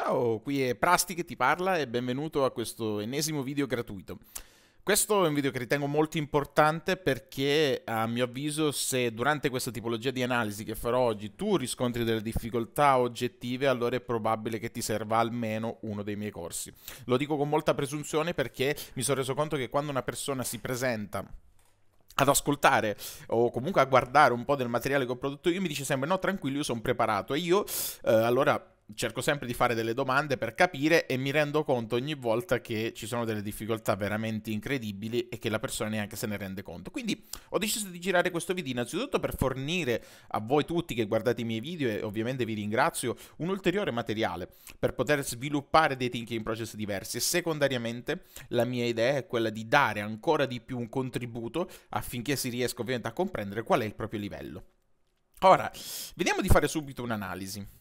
Ciao, qui è Prasti che ti parla e benvenuto a questo ennesimo video gratuito. Questo è un video che ritengo molto importante perché a mio avviso se durante questa tipologia di analisi che farò oggi tu riscontri delle difficoltà oggettive allora è probabile che ti serva almeno uno dei miei corsi. Lo dico con molta presunzione perché mi sono reso conto che quando una persona si presenta ad ascoltare o comunque a guardare un po' del materiale che ho prodotto io mi dice sempre no tranquillo io sono preparato e io eh, allora cerco sempre di fare delle domande per capire e mi rendo conto ogni volta che ci sono delle difficoltà veramente incredibili e che la persona neanche se ne rende conto. Quindi ho deciso di girare questo video innanzitutto per fornire a voi tutti che guardate i miei video e ovviamente vi ringrazio un ulteriore materiale per poter sviluppare dei thinking process diversi e secondariamente la mia idea è quella di dare ancora di più un contributo affinché si riesca ovviamente a comprendere qual è il proprio livello. Ora, vediamo di fare subito un'analisi.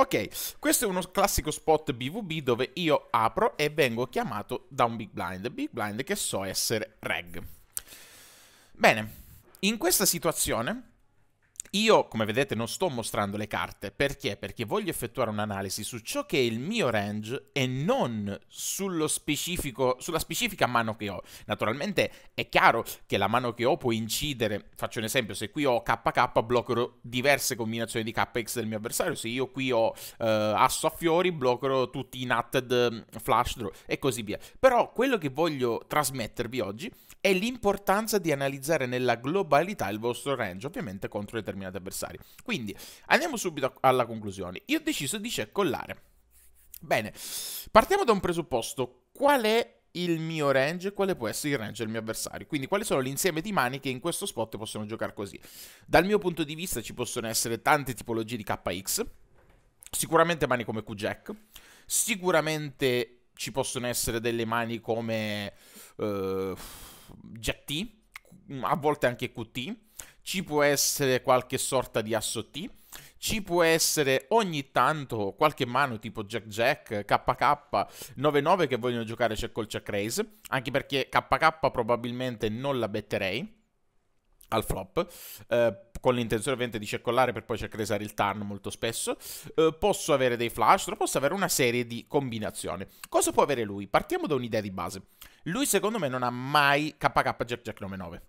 Ok, questo è uno classico spot BVB dove io apro e vengo chiamato da un big blind, big blind che so essere reg. Bene, in questa situazione io, come vedete, non sto mostrando le carte, perché? Perché voglio effettuare un'analisi su ciò che è il mio range e non sulla specifica mano che ho. Naturalmente è chiaro che la mano che ho può incidere, faccio un esempio, se qui ho KK bloccherò diverse combinazioni di KX del mio avversario, se io qui ho eh, asso a fiori bloccherò tutti i nutted mm, flash draw e così via. Però quello che voglio trasmettervi oggi è l'importanza di analizzare nella globalità il vostro range, ovviamente contro determinati determinati avversari. Quindi andiamo subito alla conclusione. Io ho deciso di ceccollare. Bene, partiamo da un presupposto. Qual è il mio range e quale può essere il range del mio avversario. Quindi quali sono l'insieme di mani che in questo spot possono giocare così. Dal mio punto di vista ci possono essere tante tipologie di KX, sicuramente mani come Q-Jack, sicuramente ci possono essere delle mani come uh, eh, Jack T, a volte anche QT, ci può essere qualche sorta di assotti, ci può essere ogni tanto qualche mano tipo Jack Jack, KK, 99 che vogliono giocare Check col check raise, anche perché KK probabilmente non la betterei al flop, eh, con l'intenzione ovviamente di ceccollare per poi cercare il turn molto spesso. Eh, posso avere dei flash, posso avere una serie di combinazioni. Cosa può avere lui? Partiamo da un'idea di base. Lui secondo me non ha mai KK Jack Jack 99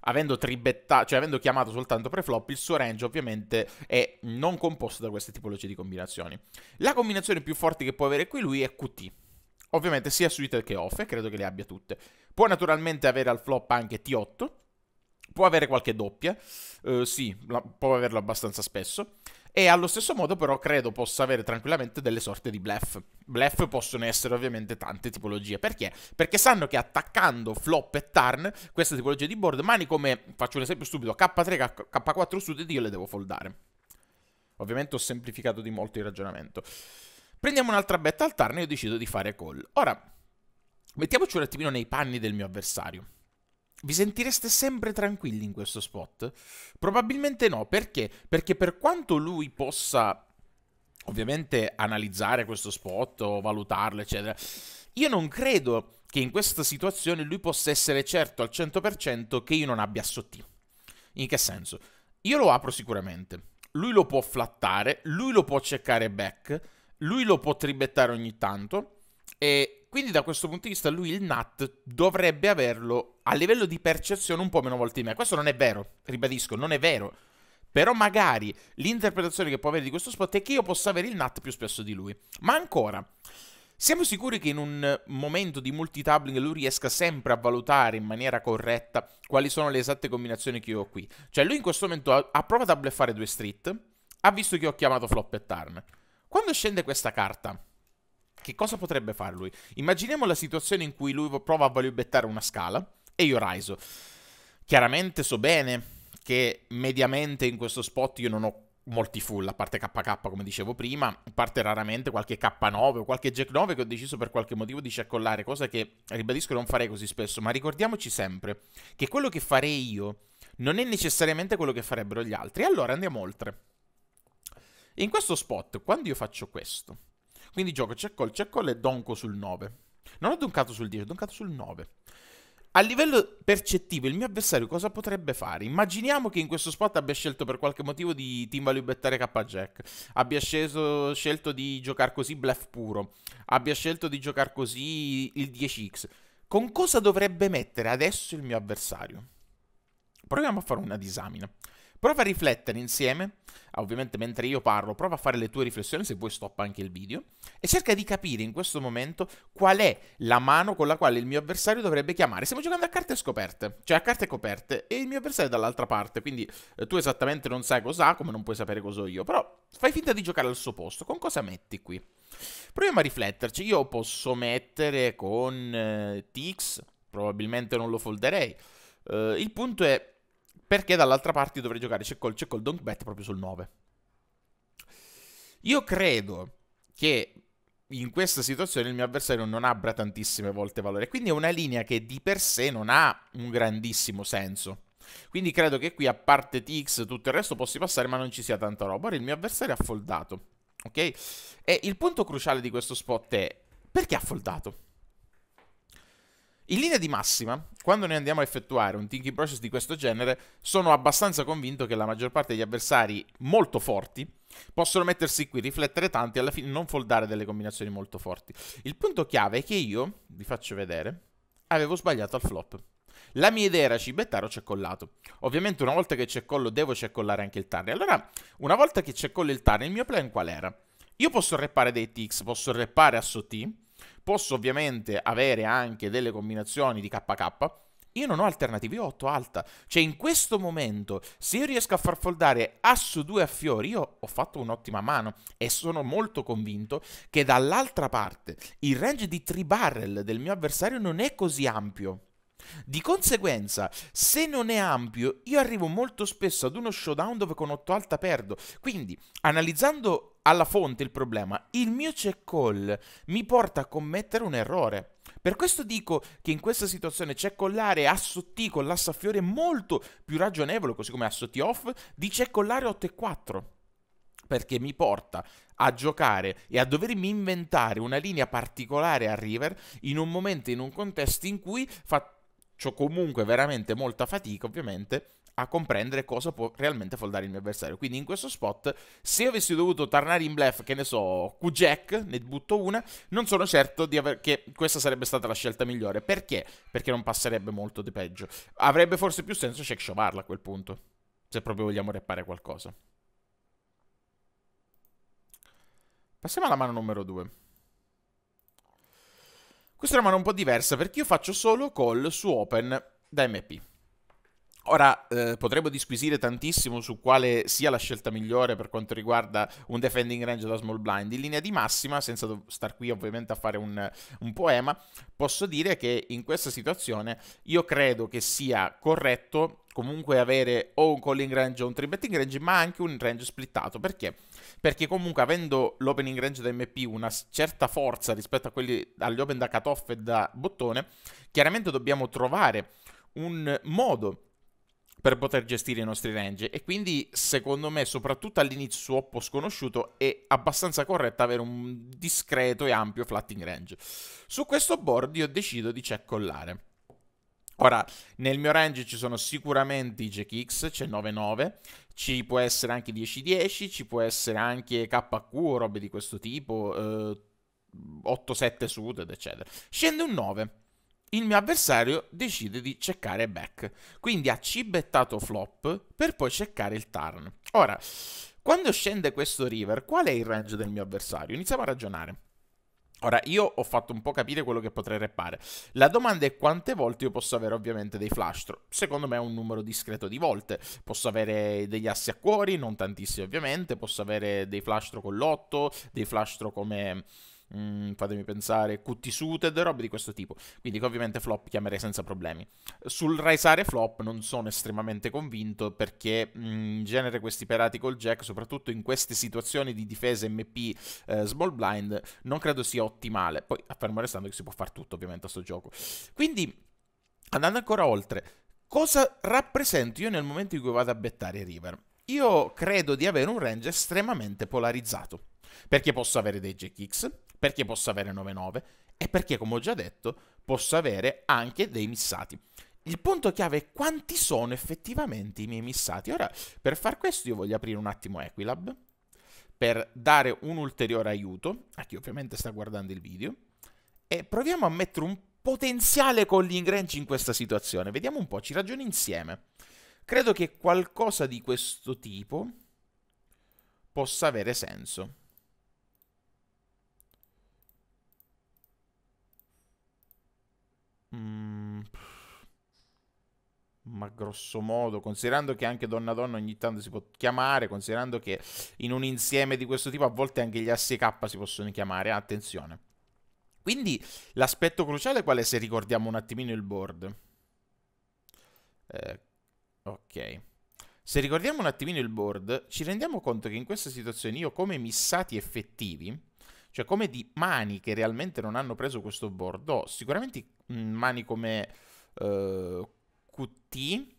avendo tribettato, cioè avendo chiamato soltanto preflop, il suo range ovviamente è non composto da queste tipologie di combinazioni. La combinazione più forte che può avere qui lui è QT. Ovviamente sia suited che off, e credo che le abbia tutte. Può naturalmente avere al flop anche T8, può avere qualche doppia, uh, sì, la, può averlo abbastanza spesso e allo stesso modo però credo possa avere tranquillamente delle sorte di bluff. Bluff possono essere ovviamente tante tipologie, perché? Perché sanno che attaccando flop e turn, questa tipologia di board, mani come, faccio un esempio stupido, K3, K4 suited io le devo foldare. Ovviamente ho semplificato di molto il ragionamento. Prendiamo un'altra betta al turn e io decido di fare call. Ora, mettiamoci un attimino nei panni del mio avversario. Vi sentireste sempre tranquilli in questo spot? Probabilmente no, perché? Perché per quanto lui possa ovviamente analizzare questo spot o valutarlo, eccetera, io non credo che in questa situazione lui possa essere certo al 100% che io non abbia SOT. In che senso? Io lo apro sicuramente. Lui lo può flattare, lui lo può cercare back, lui lo può tribettare ogni tanto e quindi da questo punto di vista lui il NAT dovrebbe averlo a livello di percezione un po' meno volte di me. Questo non è vero, ribadisco, non è vero. Però magari l'interpretazione che può avere di questo spot è che io possa avere il NAT più spesso di lui. Ma ancora, siamo sicuri che in un momento di multitabling lui riesca sempre a valutare in maniera corretta quali sono le esatte combinazioni che io ho qui? Cioè lui in questo momento ha, provato a bleffare due street, ha visto che ho chiamato flop e turn. Quando scende questa carta, che cosa potrebbe fare lui? Immaginiamo la situazione in cui lui prova a valubettare una scala e io riso. Chiaramente so bene che mediamente in questo spot io non ho molti full, a parte KK come dicevo prima, a parte raramente qualche K9 o qualche Jack 9 che ho deciso per qualche motivo di sciacollare, cosa che ribadisco non farei così spesso, ma ricordiamoci sempre che quello che farei io non è necessariamente quello che farebbero gli altri. Allora andiamo oltre. In questo spot, quando io faccio questo, quindi gioco check call, check call e donco sul 9. Non ho doncato sul 10, ho doncato sul 9. A livello percettivo, il mio avversario cosa potrebbe fare? Immaginiamo che in questo spot abbia scelto per qualche motivo di team value bettare K-Jack, abbia sceso, scelto di giocare così bluff puro, abbia scelto di giocare così il 10x. Con cosa dovrebbe mettere adesso il mio avversario? Proviamo a fare una disamina. Prova a riflettere insieme, ah, ovviamente mentre io parlo, prova a fare le tue riflessioni, se vuoi stoppa anche il video, e cerca di capire in questo momento qual è la mano con la quale il mio avversario dovrebbe chiamare. Stiamo giocando a carte scoperte, cioè a carte coperte, e il mio avversario è dall'altra parte, quindi eh, tu esattamente non sai cos'ha, come non puoi sapere cos'ho io, però fai finta di giocare al suo posto, con cosa metti qui? Proviamo a rifletterci, io posso mettere con eh, Tix, probabilmente non lo folderei, eh, il punto è perché dall'altra parte dovrei giocare c'è col, c'è col Don't Bet proprio sul 9. Io credo che in questa situazione il mio avversario non abbia tantissime volte valore. Quindi è una linea che di per sé non ha un grandissimo senso. Quindi credo che qui, a parte TX, tutto il resto possa passare, ma non ci sia tanta roba. Ora il mio avversario ha foldato. Ok? E il punto cruciale di questo spot è perché ha foldato? In linea di massima, quando noi andiamo a effettuare un thinking process di questo genere, sono abbastanza convinto che la maggior parte degli avversari molto forti possono mettersi qui, riflettere tanti e alla fine non foldare delle combinazioni molto forti. Il punto chiave è che io, vi faccio vedere, avevo sbagliato al flop. La mia idea era cibettaro c'è collato. Ovviamente una volta che c'è collo devo c'è collare anche il turn. Allora, una volta che c'è collo il turn, il mio plan qual era? Io posso reppare dei TX, posso reppare a SOT, Posso ovviamente avere anche delle combinazioni di KK. Io non ho io ho 8 alta. Cioè, in questo momento, se io riesco a far foldare asso 2 a fiori, io ho fatto un'ottima mano. E sono molto convinto che dall'altra parte il range di 3 barrel del mio avversario non è così ampio. Di conseguenza, se non è ampio, io arrivo molto spesso ad uno showdown dove con 8 alta perdo. Quindi, analizzando alla fonte il problema. Il mio check call mi porta a commettere un errore. Per questo dico che in questa situazione check collare assotti con l'assa a fiore è molto più ragionevole, così come assotti off, di check collare 8 e 4 perché mi porta a giocare e a dovermi inventare una linea particolare a River in un momento, in un contesto in cui faccio comunque veramente molta fatica, ovviamente, a comprendere cosa può realmente foldare il mio avversario. Quindi in questo spot, se avessi dovuto tornare in bluff, che ne so, Q-Jack, ne butto una, non sono certo di aver... che questa sarebbe stata la scelta migliore. Perché? Perché non passerebbe molto di peggio. Avrebbe forse più senso check shovarla a quel punto, se proprio vogliamo reppare qualcosa. Passiamo alla mano numero 2. Questa è una mano un po' diversa perché io faccio solo call su open da MP. Ora eh, potremmo disquisire tantissimo su quale sia la scelta migliore per quanto riguarda un defending range da small blind. In linea di massima, senza star qui ovviamente a fare un, un poema, posso dire che in questa situazione io credo che sia corretto comunque avere o un calling range o un 3 betting range, ma anche un range splittato. Perché? Perché comunque avendo l'opening range da MP una certa forza rispetto quelli, agli open da cutoff e da bottone, chiaramente dobbiamo trovare un modo per poter gestire i nostri range e quindi secondo me soprattutto all'inizio su Oppo sconosciuto è abbastanza corretto avere un discreto e ampio flatting range. Su questo board io decido di checkollare. Ora, nel mio range ci sono sicuramente i GX, c'è 9-9, ci può essere anche 10-10, ci può essere anche KQ, robe di questo tipo, eh, 8-7 suited, eccetera. Scende un 9 il mio avversario decide di checkare back, quindi ha cibettato flop per poi checkare il turn. Ora, quando scende questo river, qual è il range del mio avversario? Iniziamo a ragionare. Ora, io ho fatto un po' capire quello che potrei reppare. La domanda è quante volte io posso avere ovviamente dei flash throw. Secondo me è un numero discreto di volte. Posso avere degli assi a cuori, non tantissimi ovviamente, posso avere dei flash throw con l'otto, dei flash throw come mh, mm, fatemi pensare, Cutti Suited, robe di questo tipo. Quindi che ovviamente flop chiamerei senza problemi. Sul Raisare flop non sono estremamente convinto perché mh, mm, in genere questi perati col jack, soprattutto in queste situazioni di difesa MP eh, small blind, non credo sia ottimale. Poi affermo restando che si può fare tutto ovviamente a sto gioco. Quindi, andando ancora oltre, cosa rappresento io nel momento in cui vado a bettare River? Io credo di avere un range estremamente polarizzato perché posso avere dei jack X, perché posso avere 9-9 e perché, come ho già detto, posso avere anche dei missati. Il punto chiave è quanti sono effettivamente i miei missati. Ora, per far questo io voglio aprire un attimo Equilab per dare un ulteriore aiuto a chi ovviamente sta guardando il video e proviamo a mettere un potenziale calling range in questa situazione. Vediamo un po', ci ragioni insieme. Credo che qualcosa di questo tipo possa avere senso. Mm, ma grosso modo, considerando che anche donna donna ogni tanto si può chiamare, considerando che in un insieme di questo tipo a volte anche gli assi K si possono chiamare, attenzione. Quindi l'aspetto cruciale qual è se ricordiamo un attimino il board? Eh, ok. Se ricordiamo un attimino il board, ci rendiamo conto che in questa situazione io come missati effettivi, cioè come di mani che realmente non hanno preso questo board, ho sicuramente Mm, mani come uh, eh, QT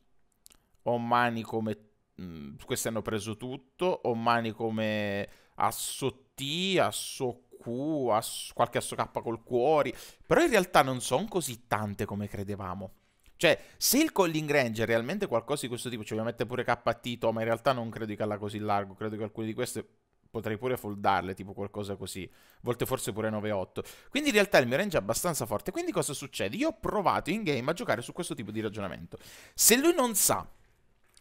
ho mani come mh, mm, questi hanno preso tutto Ho mani come asso T, asso Q, asso, qualche asso K col cuori, però in realtà non sono così tante come credevamo. Cioè, se il calling range è realmente qualcosa di questo tipo, ci cioè, ovviamente pure KT, ma in realtà non credo che alla così largo, credo che alcune di queste potrei pure foldarle, tipo qualcosa così, volte forse pure 9-8. Quindi in realtà il mio range è abbastanza forte. Quindi cosa succede? Io ho provato in game a giocare su questo tipo di ragionamento. Se lui non sa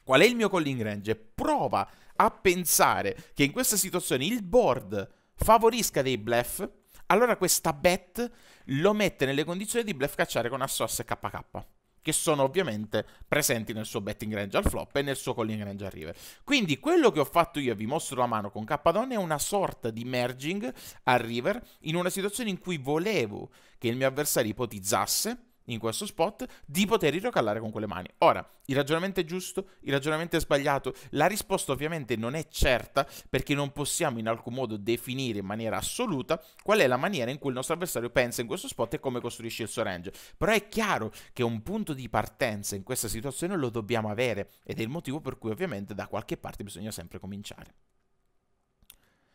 qual è il mio calling range, prova a pensare che in questa situazione il board favorisca dei bluff, allora questa bet lo mette nelle condizioni di bluff cacciare con Assos e KK che sono ovviamente presenti nel suo betting range al flop e nel suo calling range al river. Quindi quello che ho fatto io, vi mostro la mano con Cappadone, è una sorta di merging al river in una situazione in cui volevo che il mio avversario ipotizzasse in questo spot di poter ricocallare con quelle mani. Ora, il ragionamento è giusto, il ragionamento è sbagliato, la risposta ovviamente non è certa perché non possiamo in alcun modo definire in maniera assoluta qual è la maniera in cui il nostro avversario pensa in questo spot e come costruisce il suo range. Però è chiaro che un punto di partenza in questa situazione lo dobbiamo avere ed è il motivo per cui ovviamente da qualche parte bisogna sempre cominciare.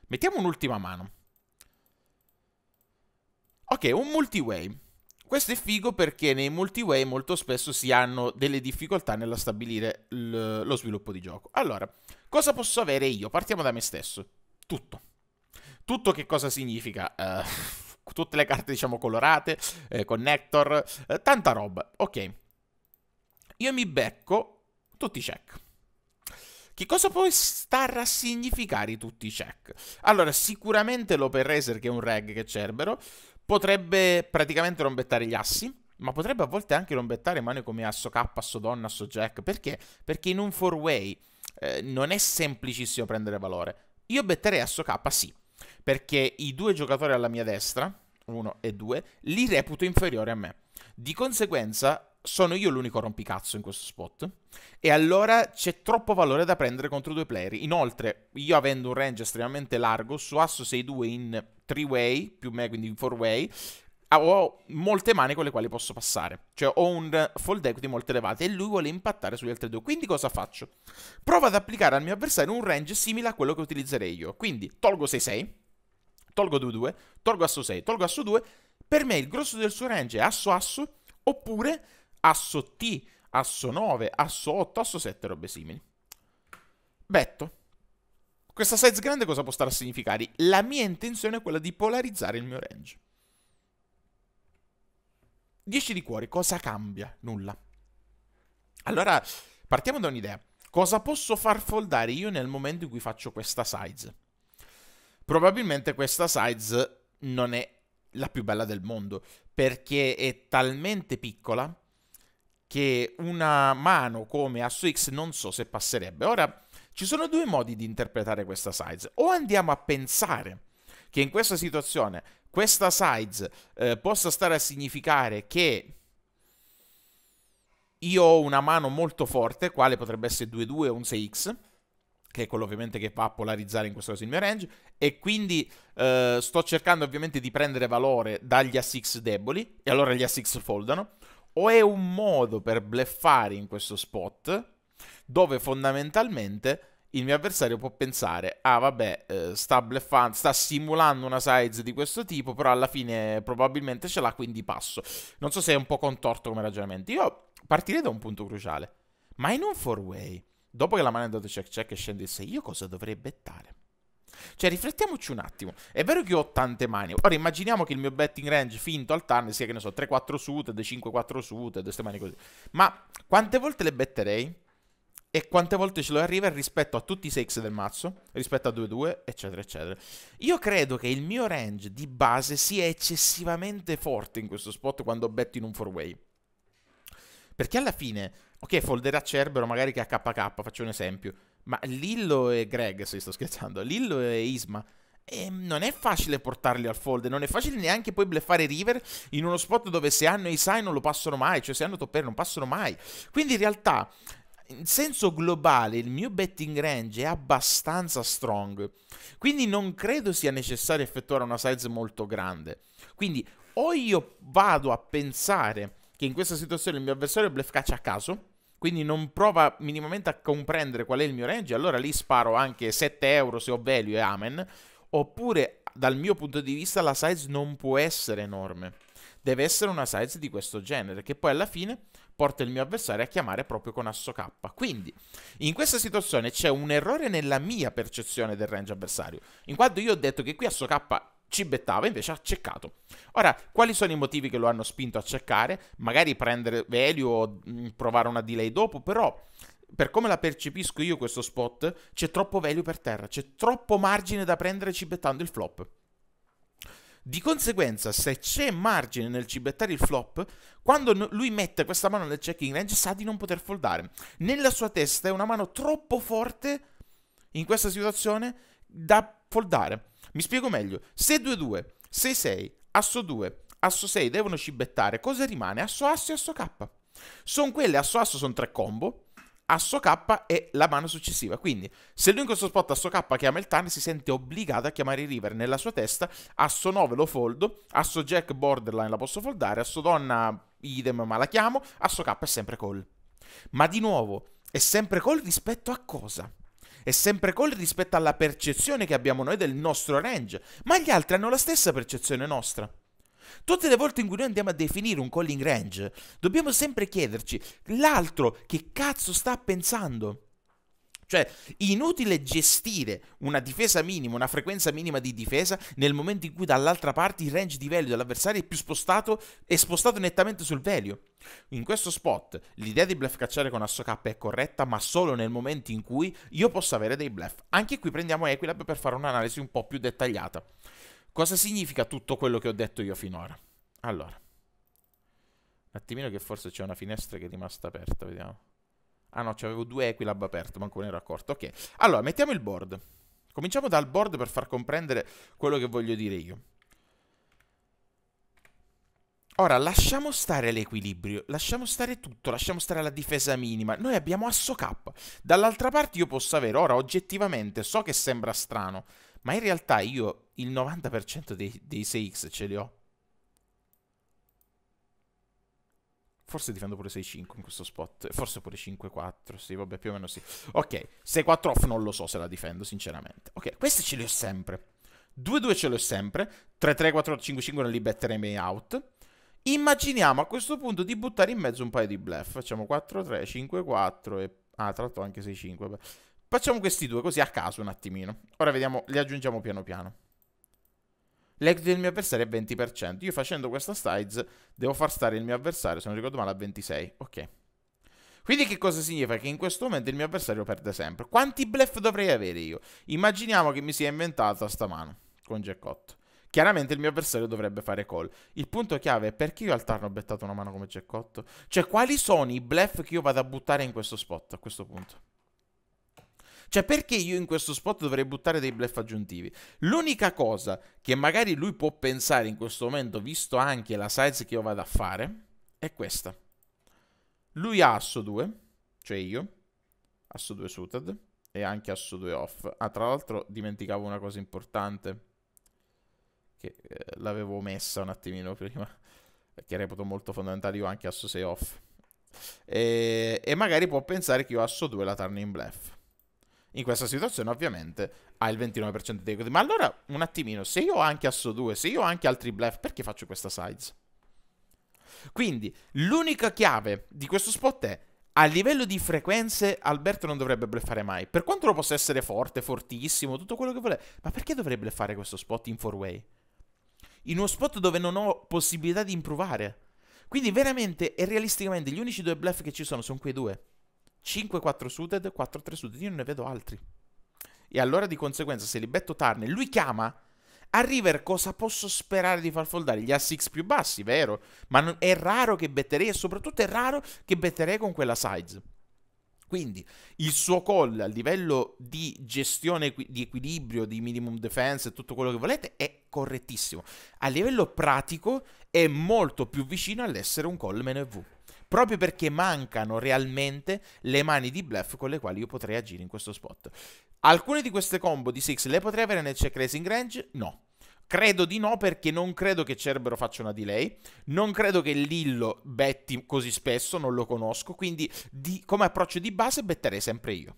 Mettiamo un'ultima mano. Ok, un multiway. Questo è figo perché nei multiway molto spesso si hanno delle difficoltà nello stabilire lo sviluppo di gioco. Allora, cosa posso avere io? Partiamo da me stesso. Tutto. Tutto che cosa significa? Uh, tutte le carte, diciamo, colorate, eh, connector, eh, tanta roba. Ok. Io mi becco tutti i check. Che cosa può stare a significare tutti i check? Allora, sicuramente l'Open Racer che è un reg che Cerbero potrebbe praticamente rombettare gli assi, ma potrebbe a volte anche rombettare mani come asso K, asso donna, asso jack. Perché? Perché in un 4-way eh, non è semplicissimo prendere valore. Io betterei asso K, sì, perché i due giocatori alla mia destra, uno e due, li reputo inferiori a me. Di conseguenza sono io l'unico rompicazzo in questo spot. E allora c'è troppo valore da prendere contro due player. Inoltre, io avendo un range estremamente largo, su asso 6-2 in 3-way, più me quindi in 4-way, ah, ho molte mani con le quali posso passare. Cioè ho un fold equity molto elevato e lui vuole impattare sugli altri due. Quindi cosa faccio? Provo ad applicare al mio avversario un range simile a quello che utilizzerei io. Quindi tolgo 6-6, tolgo 2-2, tolgo asso 6, tolgo asso 2. Per me il grosso del suo range è asso asso oppure asso T, asso 9, asso 8, asso 7, robe simili. Betto. Questa size grande cosa può stare a significare? La mia intenzione è quella di polarizzare il mio range. 10 di cuori, cosa cambia? Nulla. Allora, partiamo da un'idea. Cosa posso far foldare io nel momento in cui faccio questa size? Probabilmente questa size non è la più bella del mondo, perché è talmente piccola che una mano come Asso X non so se passerebbe. Ora, ci sono due modi di interpretare questa size. O andiamo a pensare che in questa situazione questa size eh, possa stare a significare che io ho una mano molto forte, quale potrebbe essere 2-2 o un 6x, che è quello ovviamente che va a polarizzare in questo caso il mio range, e quindi eh, sto cercando ovviamente di prendere valore dagli ass x deboli, e allora gli ass x foldano o è un modo per bleffare in questo spot dove fondamentalmente il mio avversario può pensare, ah vabbè, eh, sta bleffando, sta simulando una size di questo tipo, però alla fine probabilmente ce l'ha, quindi passo. Non so se è un po' contorto come ragionamento. Io partirei da un punto cruciale. Ma in un four way, dopo che la mano è andata check check e scende il 6, io cosa dovrei bettare? Cioè, riflettiamoci un attimo. È vero che io ho tante mani. Ora immaginiamo che il mio betting range finto al turn sia, che ne so, 3-4 suited, 5-4 suited, queste mani così. Ma quante volte le betterei? E quante volte ce lo arriva rispetto a tutti i 6 del mazzo, rispetto a 2-2, eccetera, eccetera. Io credo che il mio range di base sia eccessivamente forte in questo spot quando betto in un 4-way. Perché alla fine, ok, folderà Cerbero magari che ha KK, faccio un esempio. Ma Lillo e Greg, se sto scherzando, Lillo e Isma. E ehm, non è facile portarli al fold, non è facile neanche poi bleffare River in uno spot dove se hanno i sai non lo passano mai, cioè se hanno Topper non passano mai. Quindi in realtà, in senso globale, il mio betting range è abbastanza strong. Quindi non credo sia necessario effettuare una size molto grande. Quindi o io vado a pensare che in questa situazione il mio avversario bluff caccia a caso, quindi non prova minimamente a comprendere qual è il mio range, allora lì sparo anche 7 euro se ho value e amen, oppure dal mio punto di vista la size non può essere enorme, deve essere una size di questo genere, che poi alla fine porta il mio avversario a chiamare proprio con asso K. Quindi, in questa situazione c'è un errore nella mia percezione del range avversario, in quanto io ho detto che qui asso K cibettava, invece ha ceccato. Ora, quali sono i motivi che lo hanno spinto a ceccare? Magari prendere value o mm, provare una delay dopo, però per come la percepisco io questo spot, c'è troppo value per terra, c'è troppo margine da prendere cibettando il flop. Di conseguenza, se c'è margine nel cibettare il flop, quando lui mette questa mano nel checking range sa di non poter foldare. Nella sua testa è una mano troppo forte in questa situazione da foldare. Mi spiego meglio. Se 2-2, 6-6, asso 2, asso 6 devono cibettare, cosa rimane? Asso asso e asso K. Sono quelle, asso asso sono tre combo, asso K è la mano successiva. Quindi, se lui in questo spot asso K chiama il Tane, si sente obbligato a chiamare il River nella sua testa. Asso 9 lo foldo, asso Jack borderline la posso foldare, asso Donna idem ma la chiamo, asso K è sempre call. Ma di nuovo, è sempre call rispetto a cosa? è sempre call rispetto alla percezione che abbiamo noi del nostro range, ma gli altri hanno la stessa percezione nostra. Tutte le volte in cui noi andiamo a definire un calling range, dobbiamo sempre chiederci l'altro che cazzo sta pensando. Cioè, inutile gestire una difesa minima, una frequenza minima di difesa nel momento in cui dall'altra parte il range di value dell'avversario è più spostato e spostato nettamente sul value. In questo spot l'idea di bluff cacciare con asso K è corretta, ma solo nel momento in cui io posso avere dei bluff. Anche qui prendiamo Equilab per fare un'analisi un po' più dettagliata. Cosa significa tutto quello che ho detto io finora? Allora, un attimino che forse c'è una finestra che è rimasta aperta, vediamo. Ah no, c'avevo due Equilab aperto, manco ne ero accorto. Ok, allora mettiamo il board. Cominciamo dal board per far comprendere quello che voglio dire io. Ora, lasciamo stare l'equilibrio, lasciamo stare tutto, lasciamo stare la difesa minima. Noi abbiamo asso K. Dall'altra parte io posso avere, ora oggettivamente, so che sembra strano, ma in realtà io il 90% dei, dei 6X ce li ho. Forse difendo pure 6-5 in questo spot. Forse pure 5-4. Sì, vabbè, più o meno sì. Ok, 6-4 off non lo so se la difendo, sinceramente. Ok, queste ce le ho sempre. 2-2 ce le ho sempre. 3-3-4-5-5 non li betterei mai out. Immaginiamo a questo punto di buttare in mezzo un paio di bluff. Facciamo 4-3, 5-4 e... Ah, tra l'altro anche 6-5, Facciamo questi due così a caso un attimino. Ora vediamo, li aggiungiamo piano piano. L'ex del mio avversario è 20%. Io facendo questa size devo far stare il mio avversario, se non ricordo male, a 26. Ok. Quindi che cosa significa? Che in questo momento il mio avversario perde sempre. Quanti bluff dovrei avere io? Immaginiamo che mi sia inventata sta mano con jackpot. Chiaramente il mio avversario dovrebbe fare call. Il punto chiave è perché io al turn ho bettato una mano come jackpot? Cioè quali sono i bluff che io vado a buttare in questo spot a questo punto? Cioè, perché io in questo spot dovrei buttare dei bluff aggiuntivi? L'unica cosa che magari lui può pensare in questo momento, visto anche la size che io vado a fare, è questa. Lui ha asso 2, cioè io, asso 2 suited e anche asso 2 off. Ah, tra l'altro dimenticavo una cosa importante che eh, l'avevo messa un attimino prima, che reputo molto fondamentale, io anche asso 6 off. E, e magari può pensare che io asso 2 la turn in bluff. In questa situazione ovviamente ha il 29% di equity. Ma allora un attimino, se io ho anche asso 2, se io ho anche altri bluff, perché faccio questa size? Quindi l'unica chiave di questo spot è a livello di frequenze Alberto non dovrebbe bleffare mai. Per quanto lo possa essere forte, fortissimo, tutto quello che vuole, ma perché dovrebbe fare questo spot in 4-way? In uno spot dove non ho possibilità di improvare. Quindi veramente e realisticamente gli unici due bluff che ci sono sono quei due. 5-4 suited, 4-3 suited, io non ne vedo altri. E allora di conseguenza se li betto Tarne lui chiama, a River cosa posso sperare di far foldare? Gli A6 più bassi, vero? Ma non, è raro che betterei e soprattutto è raro che betterei con quella size. Quindi il suo call a livello di gestione di equilibrio, di minimum defense e tutto quello che volete è correttissimo. A livello pratico è molto più vicino all'essere un call meno EV proprio perché mancano realmente le mani di bluff con le quali io potrei agire in questo spot. Alcune di queste combo di Six le potrei avere nel check racing range? No. Credo di no perché non credo che Cerbero faccia una delay, non credo che Lillo betti così spesso, non lo conosco, quindi di, come approccio di base betterei sempre io.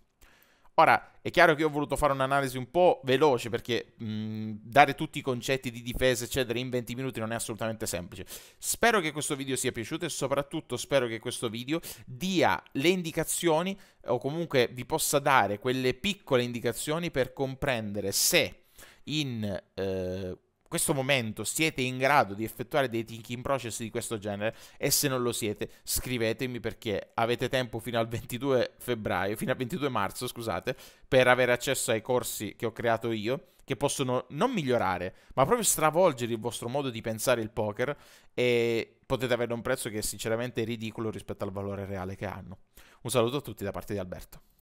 Ora, è chiaro che io ho voluto fare un'analisi un po' veloce perché mh, mm, dare tutti i concetti di difesa, eccetera, in 20 minuti non è assolutamente semplice. Spero che questo video sia piaciuto e soprattutto spero che questo video dia le indicazioni eh, o comunque vi possa dare quelle piccole indicazioni per comprendere se in eh, questo momento siete in grado di effettuare dei thinking process di questo genere e se non lo siete scrivetemi perché avete tempo fino al 22 febbraio, fino al 22 marzo, scusate, per avere accesso ai corsi che ho creato io che possono non migliorare, ma proprio stravolgere il vostro modo di pensare il poker e potete avere un prezzo che è sinceramente ridicolo rispetto al valore reale che hanno. Un saluto a tutti da parte di Alberto.